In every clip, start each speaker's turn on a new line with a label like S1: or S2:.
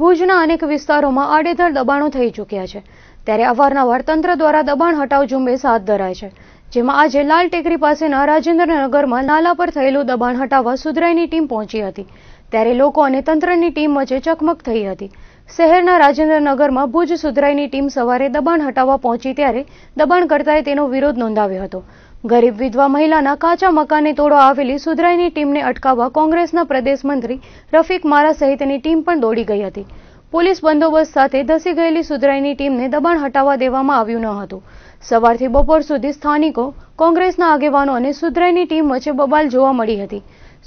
S1: ભુજના અનેક વિસ્તારોમાં આડેધડ દબાણો થઈ ચૂક્યા છે ત્યારે અવારનવાર તંત્ર દ્વારા દબાણ હટાવ ઝુંબેશ હાથ ધરાય છે જેમાં આજે લાલ ટેકરી પાસેના રાજેન્દ્રનગરમાં નાલા પર થયેલું દબાણ હટાવવા સુધરાઈની ટીમ પહોંચી હતી ત્યારે લોકો અને તંત્રની ટીમ વચ્ચે ચકમક થઈ હતી શહેરના રાજેન્દ્રનગરમાં ભુજ સુધરાઈની ટીમ સવારે દબાણ હટાવવા પહોંચી ત્યારે દબાણકર્તાએ તેનો વિરોધ નોંધાવ્યો હતો ગરીબ વિધવા મહિલાના કાચા મકાને તોડવા આવેલી સુધરાઈની ટીમને અટકાવવા કોંગ્રેસના પ્રદેશ મંત્રી રફીક મારા સહિતની ટીમ પણ દોડી ગઈ હતી પોલીસ બંદોબસ્ત સાથે ધસી ગયેલી સુધરાઈની ટીમને દબાણ હટાવવા દેવામાં આવ્યું ન હતું સવારથી બપોર સુધી સ્થાનિકો કોંગ્રેસના આગેવાનો અને સુધરાઈની ટીમ વચ્ચે બબાલ જોવા મળી હતી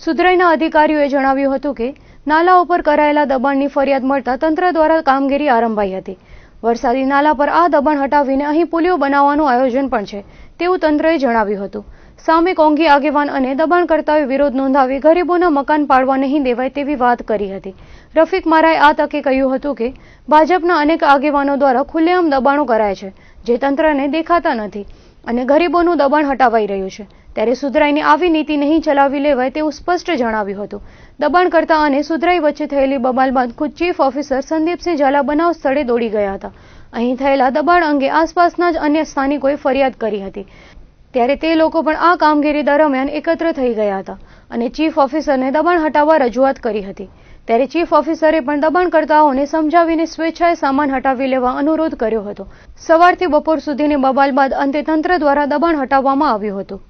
S1: સુધરાઈના અધિકારીઓએ જણાવ્યું હતું કે નાલા ઉપર કરાયેલા દબાણની ફરિયાદ મળતા તંત્ર દ્વારા કામગીરી આરંભાઈ હતી વરસાદી નાલા પર આ દબાણ હટાવીને અહીં પુલીઓ બનાવવાનું આયોજન પણ છે તેવું તંત્રએ જણાવ્યું હતું સામે કોંગી આગેવાન અને દબાણકર્તાઓએ વિરોધ નોંધાવી ગરીબોના મકાન પાડવા નહીં દેવાય તેવી વાત કરી હતી રફીક મારાએ આ તકે કહ્યું હતું કે ભાજપના અનેક આગેવાનો દ્વારા ખુલ્લેઆમ દબાણો કરાય છે જે તંત્રને દેખાતા નથી અને ગરીબોનું દબાણ હટાવાઈ રહ્યું છે ત્યારે સુધરાઈને આવી નીતિ નહીં ચલાવી લેવાય તેવું સ્પષ્ટ જણાવ્યું હતું દબાણકર્તા અને સુધરાઈ વચ્ચે થયેલી બબાલ બાદ ખુદ ચીફ ઓફિસર સંદીપસિંહ ઝાલા બનાવ સ્થળે દોડી ગયા હતા અહીં થયેલા દબાણ અંગે આસપાસના જ અન્ય સ્થાનિકોએ ફરિયાદ કરી હતી ત્યારે તે લોકો પણ આ કામગીરી દરમિયાન એકત્ર થઈ ગયા હતા અને ચીફ ઓફિસરને દબાણ હટાવવા રજૂઆત કરી હતી ત્યારે ચીફ ઓફિસરે પણ દબાણકર્તાઓને સમજાવીને સ્વેચ્છાએ સામાન હટાવી લેવા અનુરોધ કર્યો હતો સવારથી બપોર સુધીની બબાલ બાદ અંતે તંત્ર દ્વારા દબાણ હટાવવામાં આવ્યું હતું